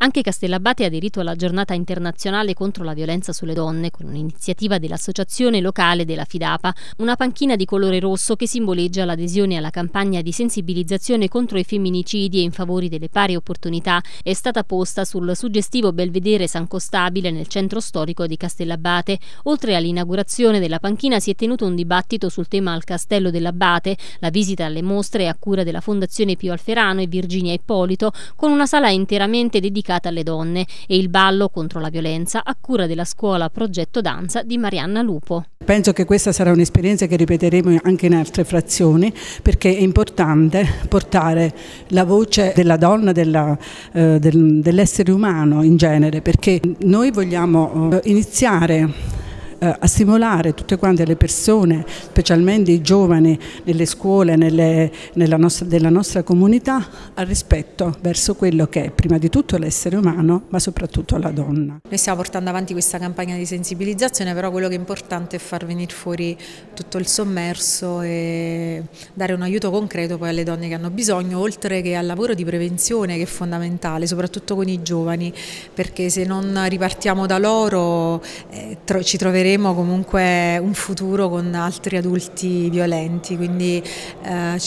Anche Castellabate ha aderito alla giornata internazionale contro la violenza sulle donne con un'iniziativa dell'associazione locale della Fidapa, una panchina di colore rosso che simboleggia l'adesione alla campagna di sensibilizzazione contro i femminicidi e in favore delle pari opportunità, è stata posta sul suggestivo belvedere San Costabile nel centro storico di Castellabate. Oltre all'inaugurazione della panchina si è tenuto un dibattito sul tema al castello dell'Abate, la visita alle mostre a cura della Fondazione Pio Alferano e Virginia Ippolito, con una sala interamente dedicata dedicata alle donne e il ballo contro la violenza a cura della scuola Progetto Danza di Marianna Lupo. Penso che questa sarà un'esperienza che ripeteremo anche in altre frazioni perché è importante portare la voce della donna, eh, dell'essere umano in genere perché noi vogliamo eh, iniziare eh, a stimolare tutte quante le persone, specialmente i giovani nelle scuole nelle, nostra, della nostra comunità, al rispetto verso quello che è prima di tutto l'essere umano, ma soprattutto la donna. Noi stiamo portando avanti questa campagna di sensibilizzazione, però quello che è importante è far venire fuori tutto il sommerso e dare un aiuto concreto poi alle donne che hanno bisogno, oltre che al lavoro di prevenzione che è fondamentale, soprattutto con i giovani, perché se non ripartiamo da loro eh, tro ci troveremo incontreremo comunque un futuro con altri adulti violenti, quindi eh,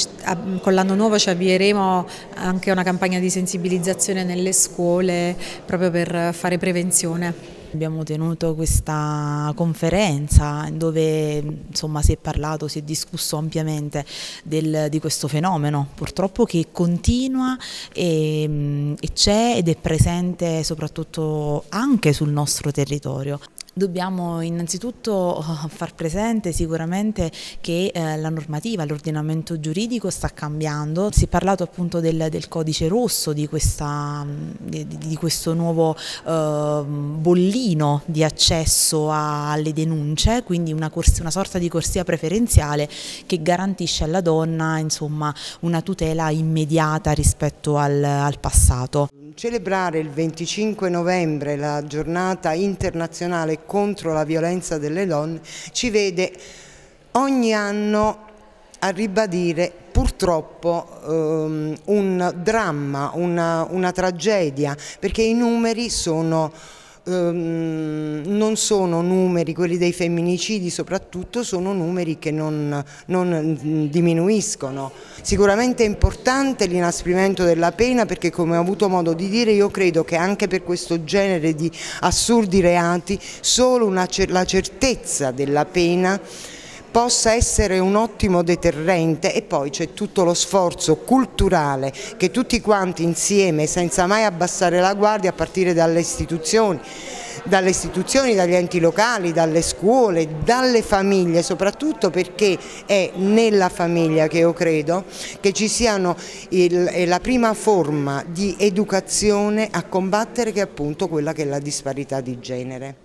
con l'anno nuovo ci avvieremo anche una campagna di sensibilizzazione nelle scuole proprio per fare prevenzione. Abbiamo tenuto questa conferenza dove insomma, si è parlato, si è discusso ampiamente del, di questo fenomeno purtroppo che continua e, mm, e c'è ed è presente soprattutto anche sul nostro territorio. Dobbiamo innanzitutto eh, far presente sicuramente che eh, la normativa, l'ordinamento giuridico sta cambiando, si è parlato appunto del, del codice rosso, di, questa, mm, di, di questo nuovo eh, bollino di accesso a, alle denunce, quindi una, corsia, una, sorta di corsia preferenziale che garantisce alla donna insomma, una tutela immediata rispetto al, al passato. Celebrare il 25 novembre la giornata internazionale contro la violenza delle donne ci vede ogni anno a ribadire purtroppo um, un dramma, una, una tragedia, perché i numeri sono Ehm, non sono numeri, quelli dei femminicidi soprattutto, sono numeri che non, non mm, diminuiscono. Sicuramente è importante l'inasprimento della pena perché come ho avuto modo di dire io credo che anche per questo genere di assurdi reati solo una, la certezza della pena possa essere un ottimo deterrente e poi c'è tutto lo sforzo culturale che tutti quanti insieme senza mai abbassare la guardia a partire dalle istituzioni dalle istituzioni, dagli enti locali, dalle scuole, dalle famiglie, soprattutto perché è nella famiglia che io credo che ci siano il, eh, la prima forma di educazione a combattere che è appunto quella che è la disparità di genere.